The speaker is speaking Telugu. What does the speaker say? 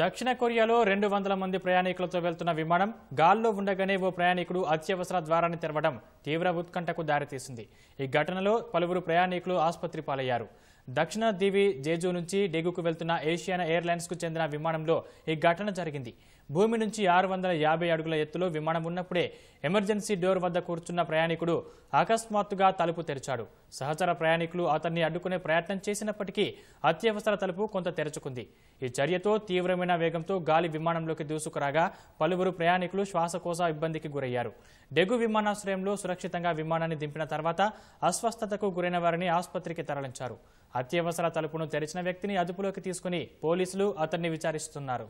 దక్షిణ కొరియాలో రెండు వందల మంది ప్రయాణికులతో వెళ్తున్న విమానం గాల్లో ఉండగానే ఓ ప్రయాణికుడు అత్యవసర ద్వారాన్ని తెరవడం తీవ్ర ఉత్కంఠకు దారితీసింది ఈ ఘటనలో పలువురు ప్రయాణికులు ఆసుపత్రి పాలయ్యారు దక్షిణాదివి జేజు నుంచి డెగుకు వెళ్తున్న ఏషియానా ఎయిర్లైన్స్కు చెందిన విమానంలో ఈ ఘటన జరిగింది భూమి నుంచి ఆరు వందల యాభై అడుగుల ఎత్తులో విమానం ఉన్నప్పుడే ఎమర్జెన్సీ డోర్ వద్ద కూర్చున్న ప్రయాణికుడు అకస్మాత్తుగా తలుపు తెరిచాడు సహచర ప్రయాణికులు అతన్ని అడ్డుకునే ప్రయత్నం చేసినప్పటికీ అత్యవసర తలుపు కొంత తెరుచుకుంది ఈ చర్యతో తీవ్రమైన వేగంతో గాలి విమానంలోకి దూసుకురాగా పలువురు ప్రయాణికులు శ్వాసకోశ ఇబ్బందికి గురయ్యారు డెగు విమానాశ్రయంలో సురక్షితంగా విమానాన్ని దింపిన తర్వాత అస్వస్థతకు గురైన వారిని ఆసుపత్రికి తరలించారు అత్యవసర తలుపును తెరిచిన వ్యక్తిని అదుపులోకి తీసుకుని పోలీసులు అతన్ని విచారిస్తున్నారు